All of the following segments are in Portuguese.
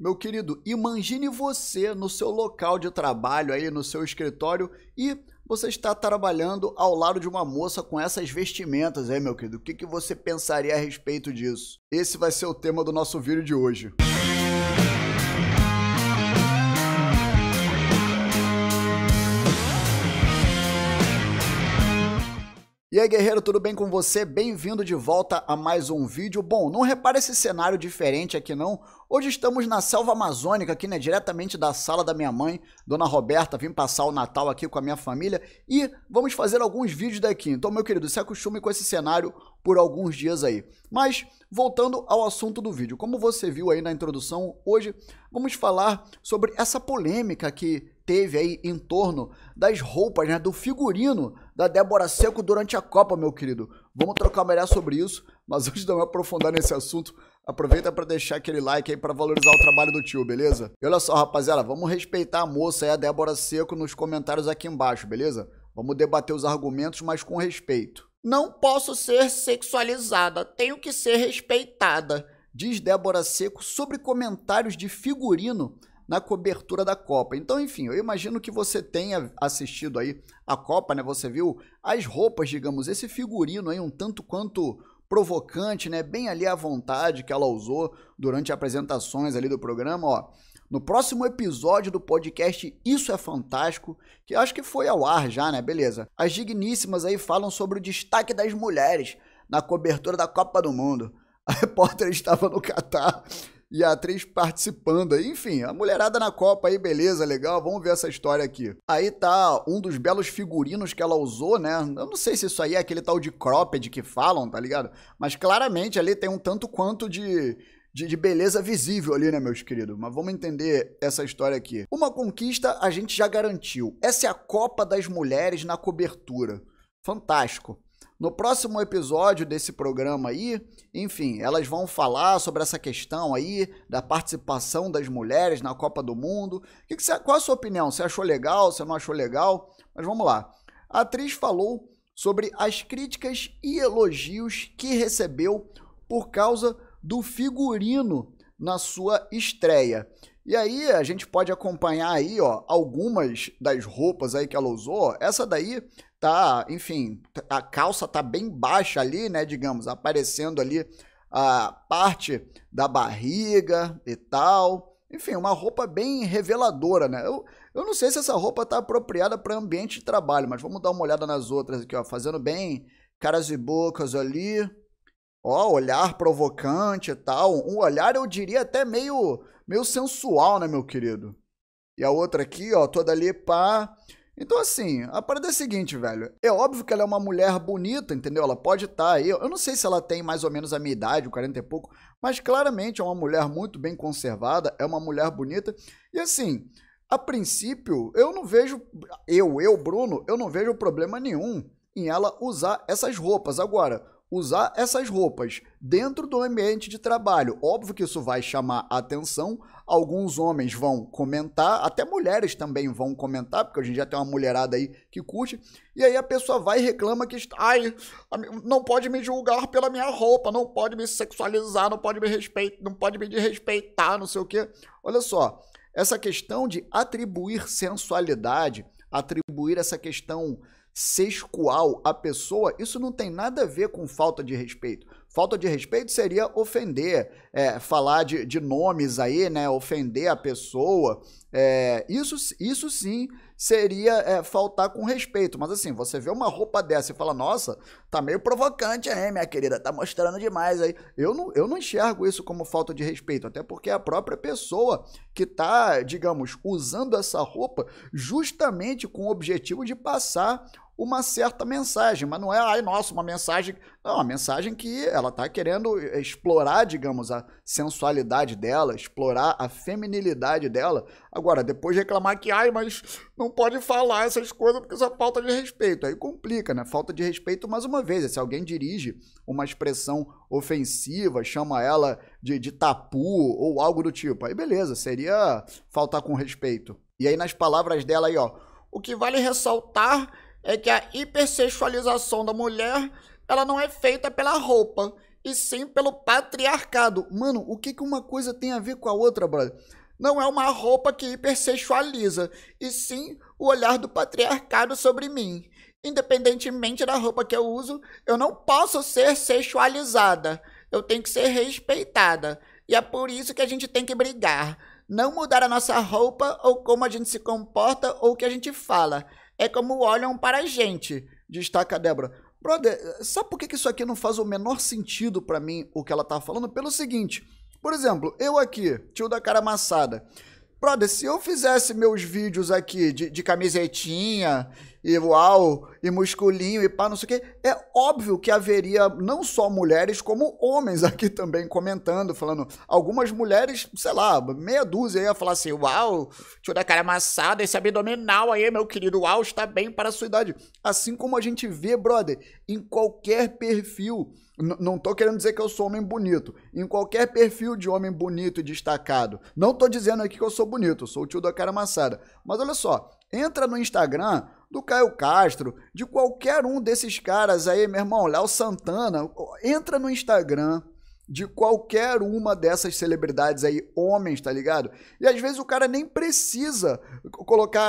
Meu querido, imagine você no seu local de trabalho aí, no seu escritório e você está trabalhando ao lado de uma moça com essas vestimentas aí, meu querido. O que, que você pensaria a respeito disso? Esse vai ser o tema do nosso vídeo de hoje. Música E aí, guerreiro, tudo bem com você? Bem-vindo de volta a mais um vídeo. Bom, não repara esse cenário diferente aqui não. Hoje estamos na selva amazônica aqui, né, diretamente da sala da minha mãe, Dona Roberta. Vim passar o Natal aqui com a minha família e vamos fazer alguns vídeos daqui. Então, meu querido, se acostume com esse cenário por alguns dias aí. Mas, voltando ao assunto do vídeo, como você viu aí na introdução, hoje vamos falar sobre essa polêmica que teve aí em torno das roupas, né, do figurino da Débora Seco durante a Copa, meu querido. Vamos trocar uma ideia sobre isso, mas antes de eu me aprofundar nesse assunto, aproveita para deixar aquele like aí para valorizar o trabalho do tio, beleza? E olha só, rapaziada, vamos respeitar a moça aí, a Débora Seco, nos comentários aqui embaixo, beleza? Vamos debater os argumentos, mas com respeito. Não posso ser sexualizada, tenho que ser respeitada diz Débora Seco sobre comentários de figurino na cobertura da Copa. Então, enfim, eu imagino que você tenha assistido aí a Copa, né? Você viu as roupas, digamos, esse figurino aí um tanto quanto provocante, né? Bem ali à vontade que ela usou durante apresentações ali do programa, ó. No próximo episódio do podcast Isso é Fantástico, que acho que foi ao ar já, né? Beleza. As digníssimas aí falam sobre o destaque das mulheres na cobertura da Copa do Mundo. A repórter estava no Catar e a atriz participando. Enfim, a mulherada na Copa aí, beleza, legal, vamos ver essa história aqui. Aí tá um dos belos figurinos que ela usou, né? Eu não sei se isso aí é aquele tal de cropped que falam, tá ligado? Mas claramente ali tem um tanto quanto de. De, de, beleza visível ali, né, meus queridos? Mas vamos entender essa história aqui. Uma conquista a gente já garantiu. Essa é a Copa das Mulheres na cobertura. Fantástico. No próximo episódio desse programa aí, enfim, elas vão falar sobre essa questão aí da participação das mulheres na Copa do Mundo. Que que você, qual a sua opinião? Você achou legal? Você não achou legal? Mas vamos lá. A atriz falou sobre as críticas e elogios que recebeu por causa do figurino na sua estreia. E aí a gente pode acompanhar aí, ó, algumas das roupas aí que ela usou. Essa daí tá, enfim, tá, a calça tá bem baixa ali, né, digamos, aparecendo ali a parte da barriga e tal. Enfim, uma roupa bem reveladora, né? Eu, eu não sei se essa roupa tá apropriada para ambiente de trabalho, mas vamos dar uma olhada nas outras aqui, ó, fazendo bem caras e bocas ali. Ó, olhar provocante e tal. Um olhar, eu diria, até meio, meio sensual, né, meu querido? E a outra aqui, ó, toda ali pá. Então, assim, a parada é a seguinte, velho. É óbvio que ela é uma mulher bonita, entendeu? Ela pode estar tá aí. Eu não sei se ela tem mais ou menos a minha idade, 40 e pouco, mas claramente é uma mulher muito bem conservada, é uma mulher bonita. E assim, a princípio, eu não vejo. Eu, eu, Bruno, eu não vejo problema nenhum em ela usar essas roupas. Agora, usar essas roupas dentro do ambiente de trabalho. Óbvio que isso vai chamar atenção. Alguns homens vão comentar, até mulheres também vão comentar, porque a gente já tem uma mulherada aí que curte. E aí a pessoa vai e reclama que está, ai, não pode me julgar pela minha roupa, não pode me sexualizar, não pode me respeitar, não pode me desrespeitar, não sei o quê. Olha só, essa questão de atribuir sensualidade, atribuir essa questão sexual a pessoa, isso não tem nada a ver com falta de respeito. Falta de respeito seria ofender, é, falar de, de, nomes aí, né? Ofender a pessoa. É, isso, isso sim seria é, faltar com respeito. Mas assim, você vê uma roupa dessa e fala, nossa, tá meio provocante aí, minha querida, tá mostrando demais aí. Eu não, eu não enxergo isso como falta de respeito, até porque é a própria pessoa que tá, digamos, usando essa roupa justamente com o objetivo de passar uma certa mensagem, mas não é, ai, nossa, uma mensagem. Não, uma mensagem que ela está querendo eh, explorar, digamos, a sensualidade dela, explorar a feminilidade dela. Agora, depois reclamar que, ai, mas não pode falar essas coisas porque isso é falta de respeito. Aí complica, né? Falta de respeito, mais uma vez, se alguém dirige uma expressão ofensiva, chama ela de, de tapu ou algo do tipo. Aí beleza, seria faltar com respeito. E aí nas palavras dela aí, ó. O que vale ressaltar é que a hipersexualização da mulher, ela não é feita pela roupa, e sim pelo patriarcado. Mano, o que, que uma coisa tem a ver com a outra, brother? Não é uma roupa que hipersexualiza, e sim o olhar do patriarcado sobre mim. Independentemente da roupa que eu uso, eu não posso ser sexualizada. Eu tenho que ser respeitada. E é por isso que a gente tem que brigar. Não mudar a nossa roupa ou como a gente se comporta ou o que a gente fala é como olham para a gente, destaca a Débora. Brother, sabe por que isso aqui não faz o menor sentido para mim, o que ela tá falando? Pelo seguinte, por exemplo, eu aqui, tio da cara amassada. Brother, se eu fizesse meus vídeos aqui de, de camisetinha, e uau, e musculinho, e pá, não sei o quê. É óbvio que haveria não só mulheres, como homens aqui também comentando, falando. Algumas mulheres, sei lá, meia dúzia ia falar assim: uau, tio da cara amassada, esse abdominal aí, meu querido, uau, está bem para a sua idade. Assim como a gente vê, brother, em qualquer perfil. N não tô querendo dizer que eu sou homem bonito. Em qualquer perfil de homem bonito e destacado. Não tô dizendo aqui que eu sou bonito, sou o tio da cara amassada. Mas olha só, Entra no Instagram do Caio Castro, de qualquer um desses caras aí, meu irmão, Léo Santana. Entra no Instagram de qualquer uma dessas celebridades aí, homens, tá ligado? E às vezes o cara nem precisa colocar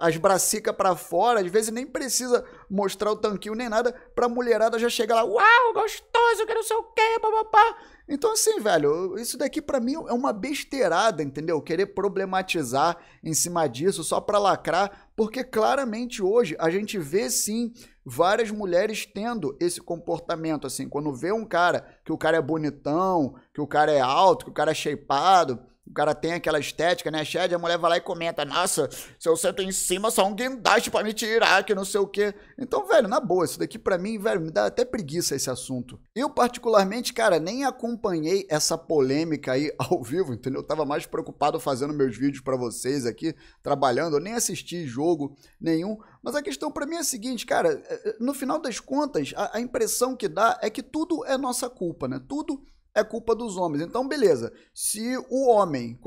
a, as bracicas para fora, às vezes nem precisa mostrar o tanquinho nem nada, pra mulherada já chegar lá, uau, gostoso, que não sei o quê, papapá. Então assim, velho, isso daqui para mim é uma besteirada, entendeu? Querer problematizar em cima disso só pra lacrar, porque claramente hoje a gente vê sim várias mulheres tendo esse comportamento, assim, quando vê um cara, que o cara é bonitão, que o cara é alto, que o cara é shapeado, o cara tem aquela estética, né? Shed, a mulher vai lá e comenta: Nossa, se eu sento em cima, só um guindaste pra me tirar, que não sei o quê. Então, velho, na boa, isso daqui pra mim, velho, me dá até preguiça esse assunto. Eu, particularmente, cara, nem acompanhei essa polêmica aí ao vivo, entendeu? Eu tava mais preocupado fazendo meus vídeos para vocês aqui, trabalhando. Eu nem assisti jogo nenhum. Mas a questão para mim é a seguinte, cara: eh, eh, no final das contas, a, a impressão que dá é que tudo é nossa culpa, né? Tudo é culpa dos homens. Então, beleza. Se o homem,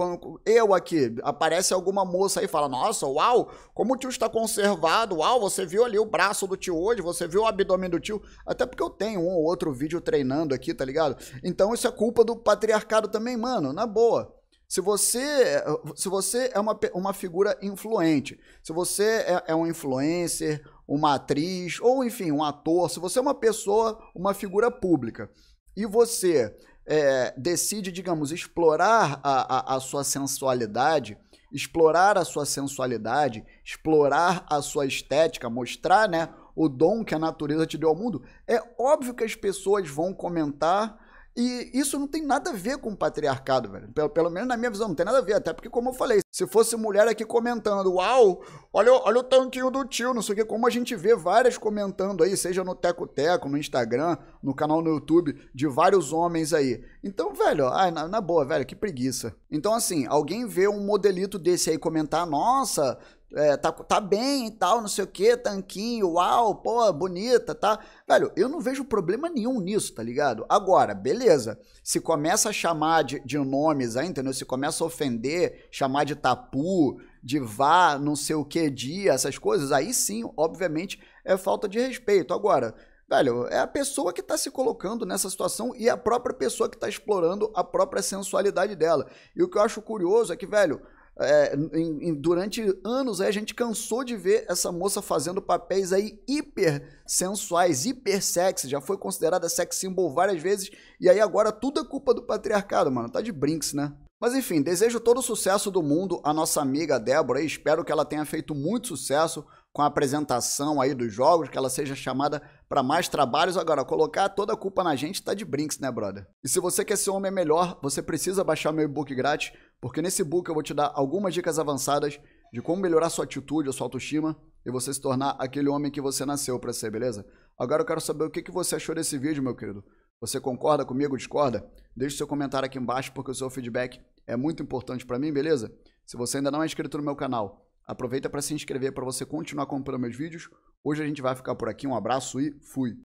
eu aqui, aparece alguma moça aí e fala: Nossa, uau, como o tio está conservado, uau, você viu ali o braço do tio hoje, você viu o abdômen do tio. Até porque eu tenho um ou outro vídeo treinando aqui, tá ligado? Então, isso é culpa do patriarcado também, mano, na boa. Se você, se você é uma, uma figura influente, se você é, é um influencer, uma atriz, ou enfim, um ator, se você é uma pessoa, uma figura pública, e você é, decide, digamos, explorar a, a, a sua sensualidade, explorar a sua sensualidade, explorar a sua estética, mostrar né, o dom que a natureza te deu ao mundo, é óbvio que as pessoas vão comentar e isso não tem nada a ver com o patriarcado, velho. Pelo, pelo menos na minha visão, não tem nada a ver. Até porque, como eu falei, se fosse mulher aqui comentando, uau, olha, olha o tanquinho do tio, não sei o que, como a gente vê várias comentando aí, seja no Teco Teco, no Instagram, no canal no YouTube, de vários homens aí. Então, velho, ai, na, na boa, velho, que preguiça. Então, assim, alguém vê um modelito desse aí comentar, nossa, é, tá, tá bem e tal, não sei o que, tanquinho, uau, pô, bonita, tá? Velho, eu não vejo problema nenhum nisso, tá ligado? Agora, beleza, se começa a chamar de, de nomes aí, entendeu? Se começa a ofender, chamar de tapu, de vá, não sei o que dia, essas coisas, aí sim, obviamente, é falta de respeito. Agora, velho, é a pessoa que está se colocando nessa situação e a própria pessoa que está explorando a própria sensualidade dela. E o que eu acho curioso é que, velho, é, em, em, durante anos a gente cansou de ver essa moça fazendo papéis aí hiper sensuais, hiper sexy, já foi considerada sex symbol várias vezes, e aí agora tudo é culpa do patriarcado, mano. Tá de brinks, né? Mas enfim, desejo todo o sucesso do mundo à nossa amiga Débora e espero que ela tenha feito muito sucesso com a apresentação aí dos jogos, que ela seja chamada para mais trabalhos. Agora, colocar toda a culpa na gente tá de brinks, né, brother? E se você quer ser um homem melhor, você precisa baixar meu e-book grátis porque nesse book eu vou te dar algumas dicas avançadas de como melhorar sua atitude, a sua autoestima e você se tornar aquele homem que você nasceu para ser, beleza? Agora eu quero saber o que, que você achou desse vídeo, meu querido. Você concorda comigo, discorda? Deixe seu comentário aqui embaixo porque o seu feedback é muito importante para mim, beleza? Se você ainda não é inscrito no meu canal, aproveita para se inscrever para você continuar acompanhando meus vídeos. Hoje a gente vai ficar por aqui, um abraço e fui!